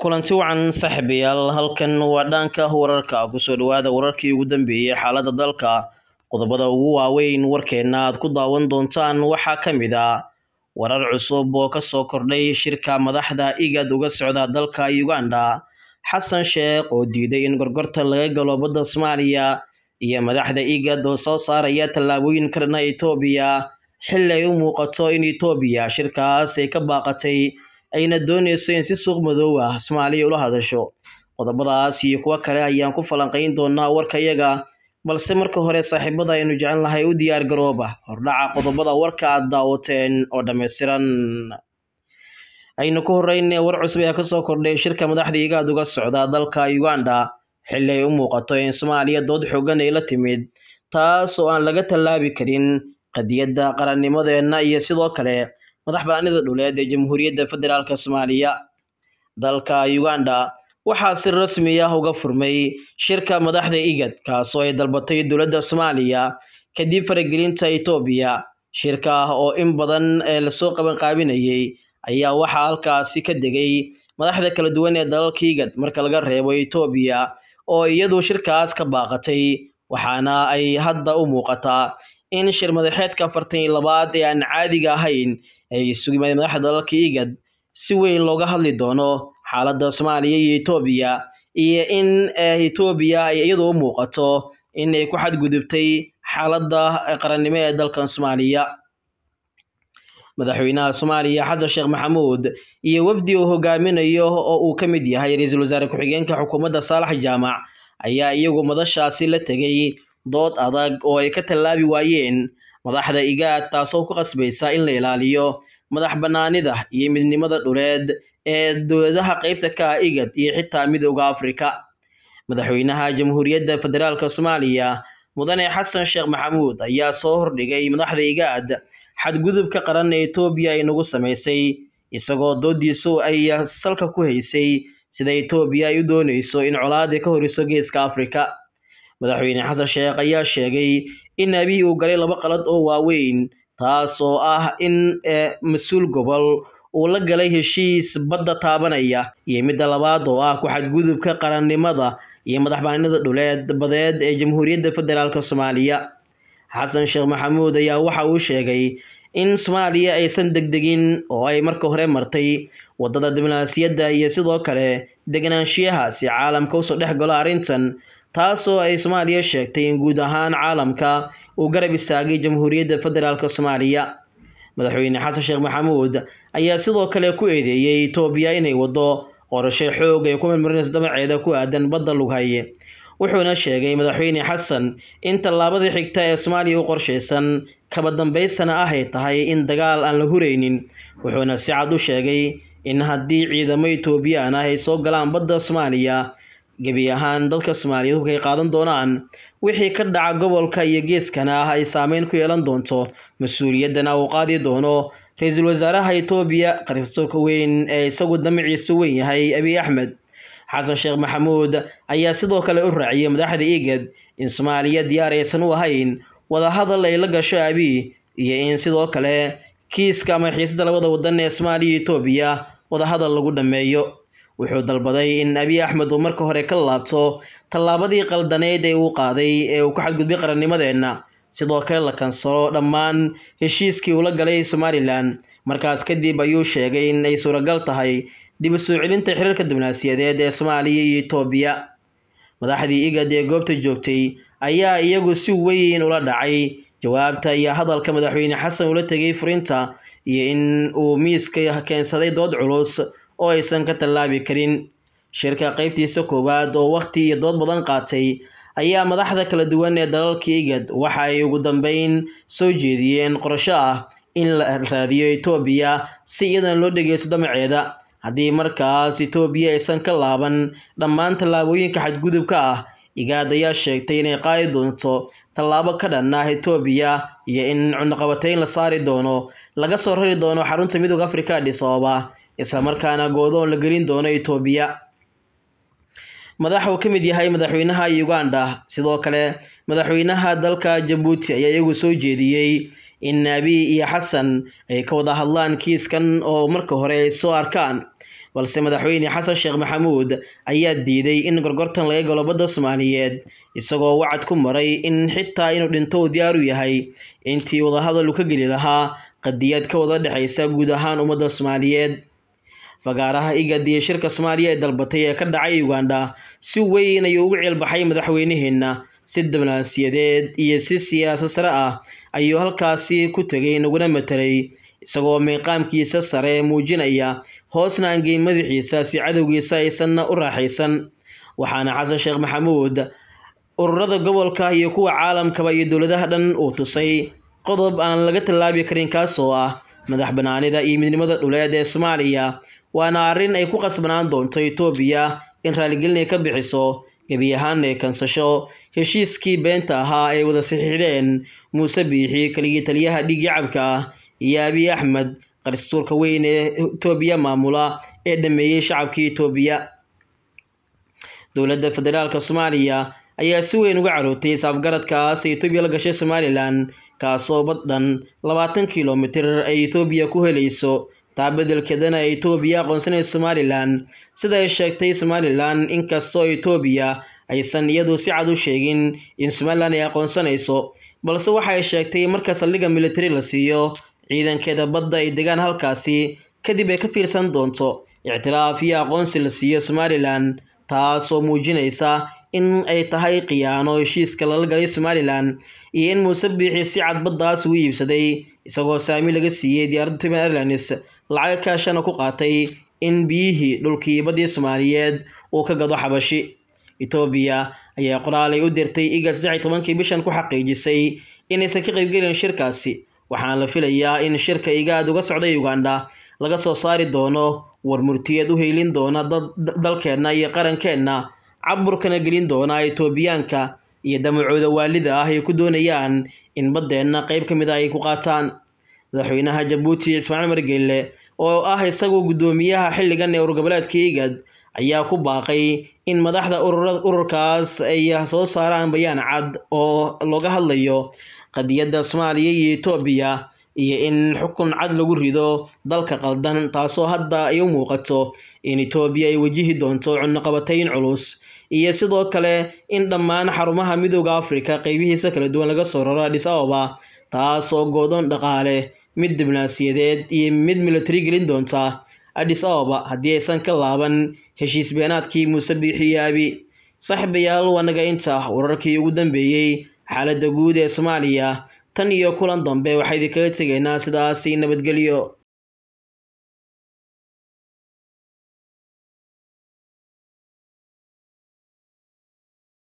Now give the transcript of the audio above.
kulanti wacan saaxiibayaal halkan waa dhaanka wararka kusoo dhawaada wararkii ugu dambeeyey xaaladda dalka qodobada ugu waaweyn warkeenna aad ku daawan doontaan waxaa ka mid a ah warar cusub oo ka soo kordhay shirka madaxda igad uga socda dalka uganda xasan sheekh oo diiday in gorgorta laga galo badda soomaaliya iyo madaxda igad oo soo saaraya tallaabooyin ka etoobiya xilli ay u muuqato in etoobiya shirkaas ay ka baaqatay ayna doonayso in si suuq madow ah soomaaliya ula hadasho qodobadaas iyo kuwo kale ayaan ku falanqayn doonaa warkayaga balse marka hore saaxiibada aynu jecel nahay u diyaar garooba hordhaca qodobada warka aad daawateen oo dhammaystiran aynu ku horeyne war cusub ayaa kasoo kordhay shirka madaxda igaad uga socda dalka uganda xilli ay u muuqato in soomaaliya dood xoogan ay la timid taas oo aan laga tallaabi karin qadiyadda qarannimadeenna iyo sidoo kale madaxbannaanida dhuleed ee Jamhuuriyadda Federaalka Soomaaliya dalka Uganda waxaa si rasmi ah uga furmay shirka madaxda IGAD kaasoo ay dalbatay dowladda Soomaaliya kadib faragelinta etoobiya shirka ah oo in badan ee lasoo qabanqaabinayay ayaa waxaa halkaasi ka degay madaxda kala duwan ee dalalka IGAD marka laga reebo etoobiya oo iyadu shirkaas ka baaqatay waxaana ay hadda u muuqataa in shir madaxeedka afartan iyo labaad ee aan caadiga ahayn ay sugimada madaxda dalalka igad si weyn looga hadli doono xaaladda soomaaliya iyo etoobiya iyo in etoobiya ay iyadoo u muuqato inay ku xadgudubtay xaaladda qarannimo ee dalkan soomaaliya madaxweynaha soomaaliya xasan sheekh maxamuud iyo wafdi uu hogaaminayo oo uu ka mid yahay ra-iisul wasaare ku-xigeenka xukuumadda saalax jaamac ayaa iyagu madashaasi la tegay dood adag oo ay ka tallaabi waayeen madaxda igaad taasoo ku qasbaysa in la ilaaliyo madax bannaanida iyo midnimada dhuleed ee dowladaha qaybta ka ah IGAD iyo xitaa midooda Afrika madaxweynaha jamhuuriyadda federaalk Soomaaliya mudane xasan sheekh maxamuud ayaa soo hordhigay madaxda IGAD xadgudubka qaran ee ay nagu samaysay isagoo doodiisu ay salka ku haysay sida etoobiya ay u doonayso in colaadii ka horiso geeska Afrika madaxweyne xasan sheekh ayaa sheegay in aabihii uu galay laba qalad oo waaweyn taas oo ah in eh, mas-uul gobol uu la galay heshiis badda taabanaya iyo midda labaad oo ah ku-xadgudubka qarannimada iyo madaxbanida dhuleed badeed ee jamhuuriyadda federaalk soomaaliya xasan sheekh maxamuud ayaa waxa uu sheegay in soomaaliya aysan degdegin oo ay marka hore martay waddada diblomaasiyadda iyo sidoo kale deganaanshiyahaasi caalamka usoo dhex galo arrintan taasoo ay soomaaliya sheegtay in guud ahaan caalamka uu garab istaagay jamhuuriyadda federaalk soomaaliya madaxweyne xasan sheekh maxamuud ayaa sidoo kale ku eedeeyey itoobiya inay waddo qorasho xoog ay ku marmarinayso damaceeda ku aadan badda lughay wuxuuna sheegay madaxweyne xasan in tallaabadii xigta ee soomaaliya u qorshaysan kaba dambaysana ah ay tahay in dagaal aan la huraynin wuxuuna si cad u sheegay in haddii ciidamo itoobiyan ah ay soo galaan badda soomaaliya gebi ahaan dadka soomaaliyeed hubkay qaadan doonaan wixii ka dhaca gobolka iyo geeskana ay saameyn ku yeelan doonto mas-uuliyaddana uu qaadi doono ra-iisul wasaaraha etoobiya qarisatoorka weyn ee isagu damiciisu weyn yahay abiy axmed xasan sheekh maxamuud ayaa sidoo kale u raaciyay madaxda igad in soomaaliya diyaar aysan u ahayn wadahadal ay la gasho abi iyo in sidoo kale kiiska ama xiisada labada waddan ee soomaaliya etoobiya wadahadal lagu dhammeeyo wuxuu dalbaday in abiy axmed uu marka hore ka laabto tallaabadii qaldaneyd ee uu qaaday ee uu ku xadgudbay qarannimadeenna sidoo kale la kansalo dhammaan heshiiskii uula galay somalilan markaas kadib ayuu sheegay in ay suuragal tahay dib u soo celinta xiriirka dibnaasiyadeed ee soomaaliya iyo etoobiya madaxdii igad ee goobta joogtay ayaa iyagu si weyn ula dhacay jawaabta iyo hadalka madaxweyne xasan ula tegay furinta iyo in uu miiska keensaday dood culus oo aysan ka tallaabi karin shirka qaybtiisa koowaad oo wakhti iyo dood badan qaatay ayaa madaxda kala duwan ee dalalka igad waxa ay ugu dambeyn soo jeediyeen qorasho ah in la raadiyo etoobiya si iyadan loo dhageysto damaceeda haddii markaas etoobiya aysan ka laaban dhammaan tallaabooyinka xadgudubka ah igaad ayaa sheegtay inay qaadi doonto tallaabo ka dhan ah etoobiya iyo in cunaqabateyn la saari doono laga soo rari doono xarunta midooda afrika adhisabaaba islamarkaana goodoon la gelin doono etoobiya madax uu ka mid yahay madaxweynaha uganda sidoo kale madaxweynaha dalka jabuuti ayaa iyagu soo jeediyey in naabi iyo xasan ay ka wada hadlaan kiiskan oo marka hore ay soo arkaan balse madaxweyne xasan sheekh maxamuud ayaa diiday in gorgortan laga galo badda soomaaliyeed isagoo wacad ku maray in xitaa inuu dhinto uu diyaaru yahay intii wadahadal uu ka geli lahaa qadiyad ka wada dhexaysa guud ahaan ummadda soomaaliyeed fagaaraha igad iyo shirka soomaaliya ee dalbatay ee ka dhacay uganda si weyn ayuu ugu cielbaxay madaxweynaheenna si dibnaasiyadeed iyo si siyaaso sare ah ayuu halkaasi ku tegay naguna matelay isagoo miiqaamkiisa sare muujinaya hoosna angay madaxiisa si cadowgiisa aysanna u raaxaysan waxaana xasan sheekh maxamuud ururada gobolka iyo kuwa caalamkaba iyo dowladaha dhan uu tusay qodob aan laga tallaabi karin kaasoo ah madax banaanida iyo midnimada dhuleed ee soomaaliya waana arrin ay ku qasbanaan doonto etoobiya in raaligelinay ka bixiso gebi ahaan ee kansasho heshiiskii beenta ahaa ay wada saxiixdeen muuse biixi keligii taliyaha dhiiggii cabka iyo abiy axmed qaristuurka weyn ee etoobiya maamula ee dhameeyey shacabkii etoobiya dowladda federaalka soomaaliya ayaa si weyn uga carootay saafgaradkaas ay etoobiya la gashay somalilan kaasoo baddhan labaatan kilomitir ay etoobiya ku helayso taa beddelkeedana ay etoobiya aqoonsanayso somalilan sida ay sheegtay somalilan inkastoo etoobiya aysan iyadu si cad u sheegin in somalilan ay aqoonsanayso balse waxa ay sheegtay marka saldhigga militari la siiyo ciidankeeda badda ay degaan halkaasi kadib ay ka fiirsan doonto ictiraaf iyo aqoonsi la siiyo somalilan taas oo muujinaysa in ay tahay khiyaano heshiiska lala galay somalilan iyo in muuse biixi si cad baddaas ugu iibsaday isagoo saami laga siiyey diyaaradda tobin airlines lacaga kaashana ku qaatay in biyihii dhulkii baddii soomaaliyeed uu ka gado xabashi etoobiya ayaa qoraalay u dirtay iga saddex tobankii bishan ku xaqiijisay inaysan ka qaybgelin shirkaasi waxaan la filayaa in shirka igaad uga socday uganda laga soo saari doono warmurtiyeed u heylin doona dalkeenna iyo qarankeenna caburkana gelin doonaa itoobiyaanka iyo damacooda waalida ah ay ku doonayaan in baddeenna qeyb ka mid a ah ay ku qaataan madaxweynaha jabuuti ismaaciil margeyle oo ah isagoo guddoomiyaha xilligan ee ururgoboleedka igad ayaa ku baaqay in madaxda ururkaas ay soo saaraan bayaan cad oo looga hadlayo qadiyadda soomaaliya iyo etoobiya iyo in xukun cad lagu rido dalka qaldan taasoo hadda ay u muuqato in etoobiya ay wajihi doonto cunnoqabatayn culus iyo sidoo kale in dhammaan xarumaha midooda afrika qeybihiisa kala duwan laga soo raro adhis ababa taasoo goodoon dhaqaale mid diblomaasiyadeed iyo mid milatari gelin doonta adhis ababa haddii aysan ka laaban heshiis beenaadkii muuse biixi iyo abi saxiibayaal wanaga inta wararkii ugu dambeeyey xaaladda guud ee soomaaliya tan iyo kulan dambe waxaa idinkaga tegaynaa sidaasi nabadgelyo